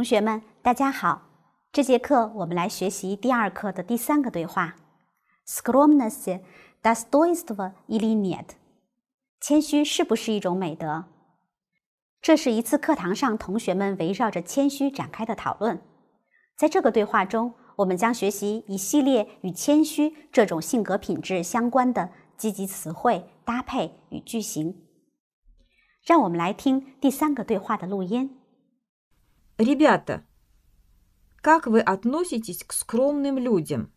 同学们，大家好。这节课我们来学习第二课的第三个对话。Skromnost dostojstva i l i n e o t 谦虚是不是一种美德？这是一次课堂上同学们围绕着谦虚展开的讨论。在这个对话中，我们将学习一系列与谦虚这种性格品质相关的积极词汇搭配与句型。让我们来听第三个对话的录音。Ребята, как вы относитесь к скромным людям?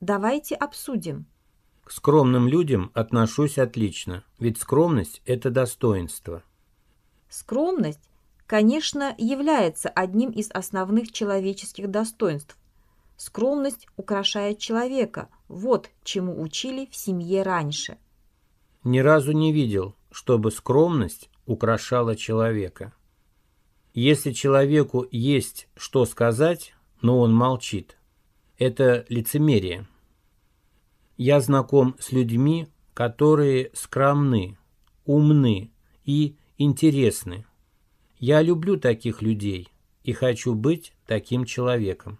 Давайте обсудим. К скромным людям отношусь отлично, ведь скромность – это достоинство. Скромность, конечно, является одним из основных человеческих достоинств. Скромность украшает человека. Вот чему учили в семье раньше. Ни разу не видел, чтобы скромность украшала человека. Если человеку есть что сказать, но он молчит, это лицемерие. Я знаком с людьми, которые скромны, умны и интересны. Я люблю таких людей и хочу быть таким человеком.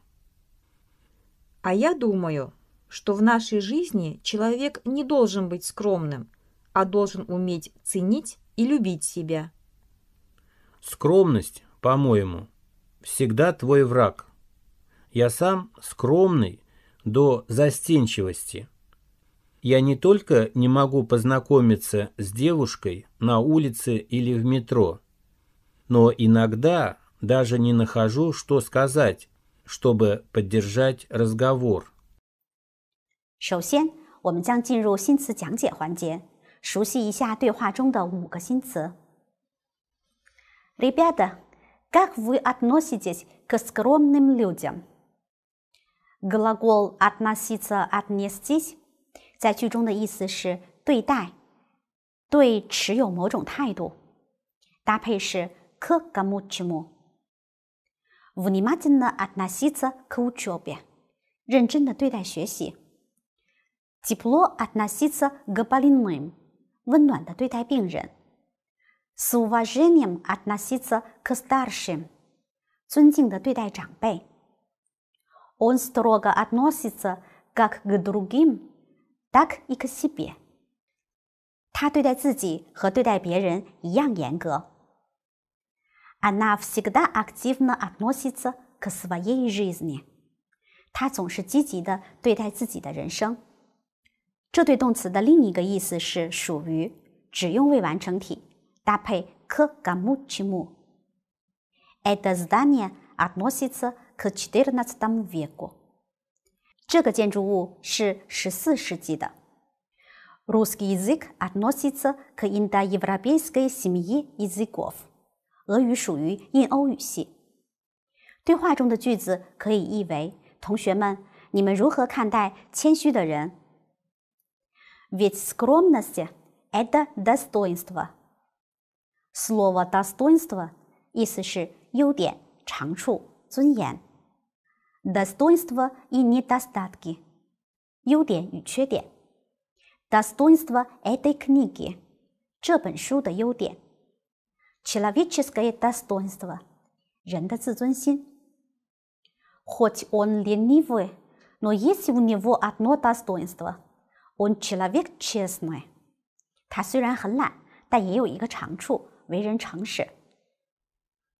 А я думаю, что в нашей жизни человек не должен быть скромным, а должен уметь ценить и любить себя. Скромность, по-моему, всегда твой враг. Я сам скромный до застенчивости. Я не только не могу познакомиться с девушкой на улице или в метро, но иногда даже не нахожу, что сказать, чтобы поддержать разговор. 首先，我们将进入新词讲解环节，熟悉一下对话中的五个新词。Ребята, как вы относитесь к скромным людям? Глагол «относиться» «отнестись» 在句中的意思是对待，对持有某种态度。搭配是 к кому чему。Внимательно относиться к учебе，认真的对待学习。Тепло относиться к больным，温暖的对待病人。Suvajenium adnosiis kustardsim，尊敬的对待长辈。Onstroga adnosiis gak gudrugim，dak ikcibie。他对待自己和对待别人一样严格。Anaf sigdan akzivna adnosiis ksvajeyizni，他总是积极的对待自己的人生。这对动词的另一个意思是属于，只用未完成体。Да п к г м у чиму? Это здание относится к XIV веку. 这个建筑物是十四世纪的。Русский язык относится к индоевропейской семье языков. 俄语属于印欧语系。对话中的句子可以译为：同学们，你们如何看待谦虚的人？Від скромності, адд застоїнства. Slova dostoinstva，意思是优点、长处、尊严。Dostoinstva i ni dostatki，优点与缺点。Dostoinstva v edekniki，这本书的优点。Chlavitivske dostoinstva，人的自尊心。Chut on leniv, no jeste u njemu odno dostoinstvo, on chlavitivske. 他虽然很懒，但也有一个长处。为人诚实。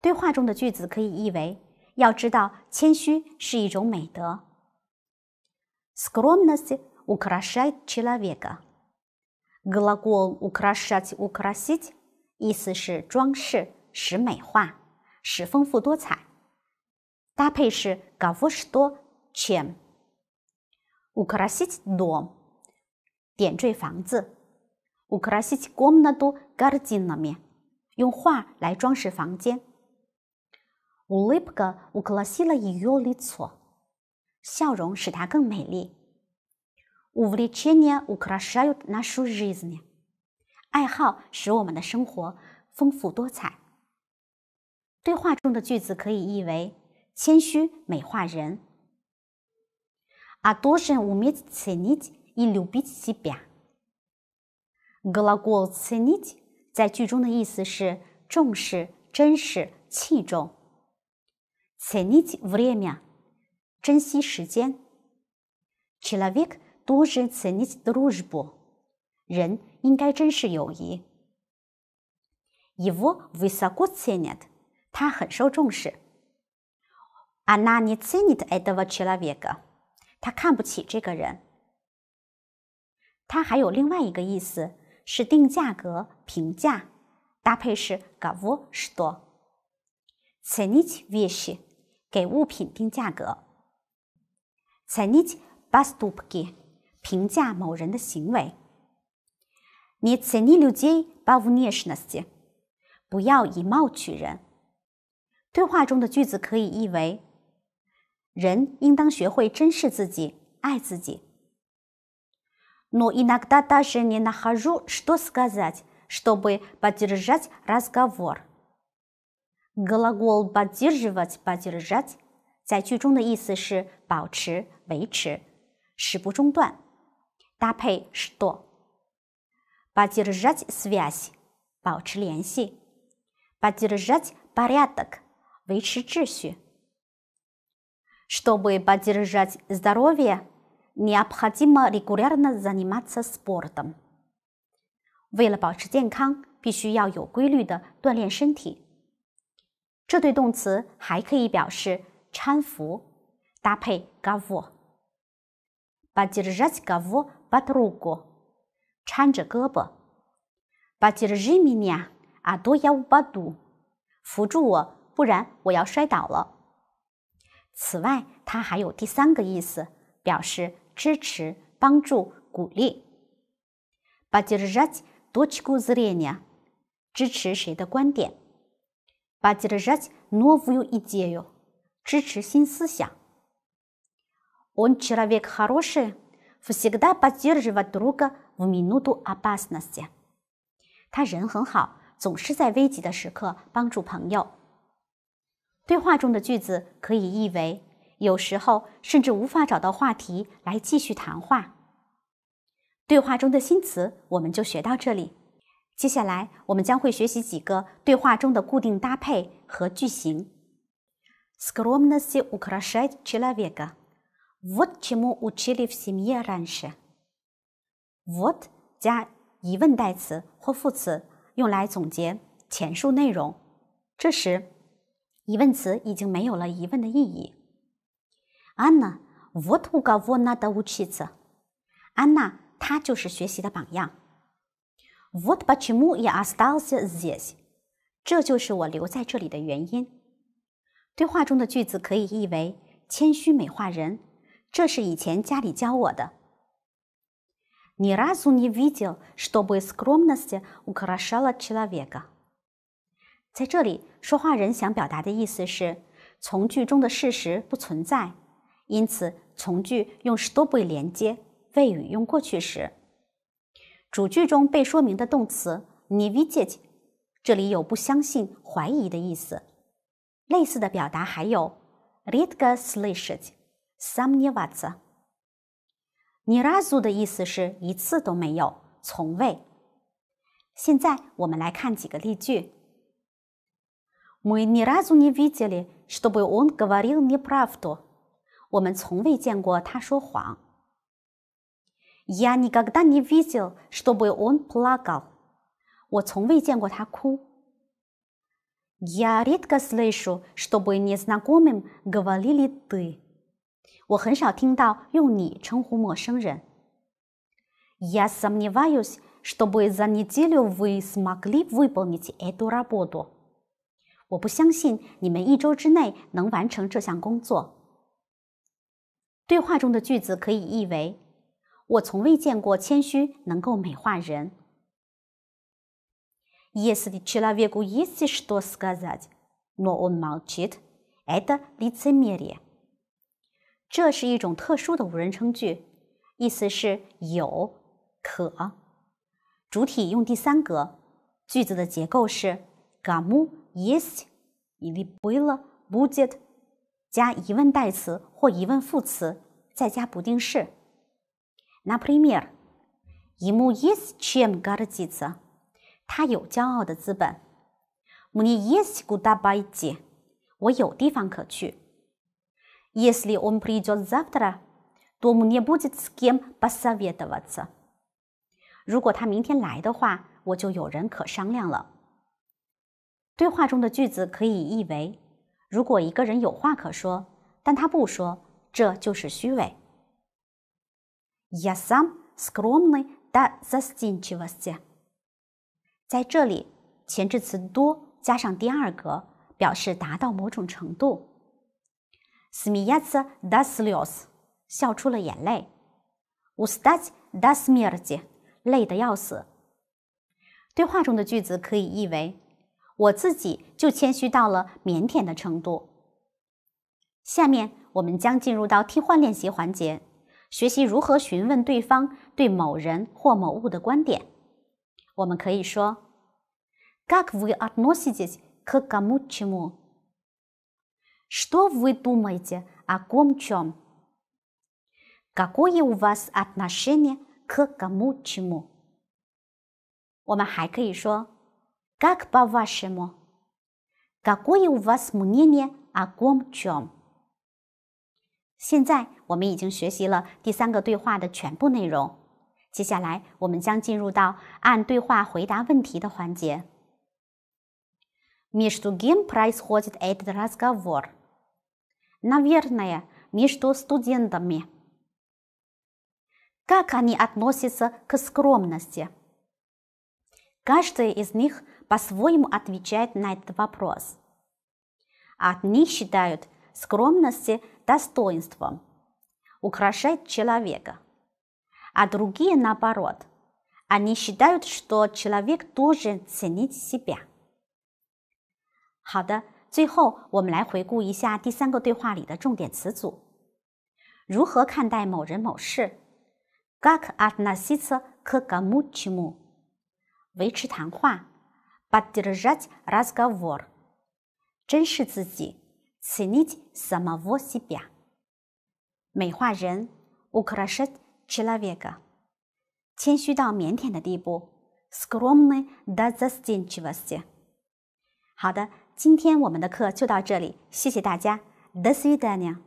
对话中的句子可以译为：“要知道，谦虚是一种美德。” Скромность украшает человека. Глагол украшать украсить 意思是装饰，使美化，使丰富多彩。搭配是 Гаврошдо чем украсить дом，点缀房子。Украсить гоменаду гаражи на мя。用画来装饰房间。Либга украли сила юлицо，笑容使她更美丽。Увлечения украшают нашу жизнь，爱好使我们的生活丰富多彩。对话中的句子可以译为：谦虚美化人。Адущен уміти цінити і любити себе，галако цінити。在剧中的意思是重视、珍视、器重。Cenić vrijeme，珍惜时间。Chlavić duži cenić drugebo，人应该珍视友谊。Ivo vise gući cenić，他很受重视。Ananici cenić adove chlavić，他看不起这个人。他还有另外一个意思。是定价格、评价搭配是 gavosto，cenit vish 给物品定价格，cenit b a s t u p k i 评价某人的行为 n i s e n i l u j i ba v n i s h n a s i 不要以貌取人。对话中的句子可以译为：人应当学会珍视自己，爱自己。но иногда даже не нахожу, что сказать, чтобы поддержать разговор. Глагол «поддерживать» – «поддержать» 在句中的意思是保持、维持，使不中断。搭配 что поддержать связь 保持联系，поддержать порядок 维持秩序。чтобы поддержать здоровье 你要迫吉么的规律的呢？你 must s p o r t them。为了保持健康，必须要有规律的锻炼身体。这对动词还可以表示搀扶，搭配 gavvo。巴吉的扎西 gavvo，巴的路过，搀着胳膊。巴吉的日米尼阿多要巴多，扶住我，不然我要摔倒了。此外，它还有第三个意思，表示。支持、帮助、鼓励。支持谁的观点？支持新思想。他人很好，总是在危急的时刻帮助朋友。对话中的句子可以译为。有时候甚至无法找到话题来继续谈话。对话中的新词我们就学到这里。接下来我们将会学习几个对话中的固定搭配和句型。Skromnosc ukraša chlebík. Vot čemu učili všiměrans? Vot 加疑问代词或副词，用来总结前述内容。这时，疑问词已经没有了疑问的意义。安娜，вот у кого вона доучится。安娜，她就是学习的榜样。Вот почему я остался здесь。这就是我留在这里的原因。对话中的句子可以译为“谦虚美化人”，这是以前家里教我的。Ни разу не видел, чтобы скромность украшала человека。在这里，说话人想表达的意思是：从句中的事实不存在。因此，从句用 ч т о б y 连接，谓语用过去时。主句中被说明的动词 "не в 这里有不相信、怀疑的意思。类似的表达还有 r i d g а s л и ш и т s "сам e е в а n а r a z u 的意思是一次都没有，从未。现在我们来看几个例句。"Мы ни разу не видели, чтобы он говорил неправду。我们从未见过他说谎。Я никогда не видел, чтобы он плакал。我从未见过他哭。Я редко слышу, чтобы не з н а к о м ы м говорили ты。我很少听到用你称呼陌生人。Я сомневаюсь, чтобы за неделю вы смогли выполнить эту работу。我不相信你们一周之内能完成这项工作。对话中的句子可以译为：“我从未见过谦虚能够美化人。” Есть дела, где есть что сказать, но он молчит, это лицемерие。这是一种特殊的五人称句，意思是“有可”，主体用第三格。句子的结构是 “гаму есть или было будет”。加疑问代词或疑问副词，再加不定式。Например, ему есть чем гордиться. 他有骄傲的资本。У меня есть куда пойти. 我有地方可去。Если он придет завтра, то у меня будет с кем посоветоваться. 如果他明天来的话，我就有人可商量了。对话中的句子可以译为。如果一个人有话可说，但他不说，这就是虚伪。Я сам скромно д о с л е д ч и в о с т ь 在这里前置词多加上第二格，表示达到某种程度。Смеялся до слёз，笑出了眼泪；Устать до смерти，累得要死。对话中的句子可以译为。我自己就谦虚到了腼腆的程度。下面我们将进入到替换练习环节，学习如何询问对方对某人或某物的观点。我们可以说，Как вы относитесь к кому-чему？Что вы думаете о ком-чем？Какое у вас отношение к кому-чему？我们还可以说。Как по-вашему? Какое у вас мнение о ком-чем? 现在我们已经学习了第三个对话的全部内容，接下来我们将进入到按对话回答问题的环节。Между кем происходит этот разговор? Наверное, между студентами. Как они относятся к скромности? Каждый из них по-своему отвечает на этот вопрос. Одни считают скромности достоинством, украшает человека, а другие наоборот. Они считают, что человек должен ценить себя. 好的，最后我们来回顾一下第三个对话里的重点词组：如何看待某人某事？Как относиться к кому-чему？维持谈话。Поддержать разговор，珍视自己，снизить с а м о г о с е б я е 美化人，украсить человека，谦虚到腼腆的地步 с к р о м н ы й д о з а стыдности。好的，今天我们的课就到这里，谢谢大家，до свидания。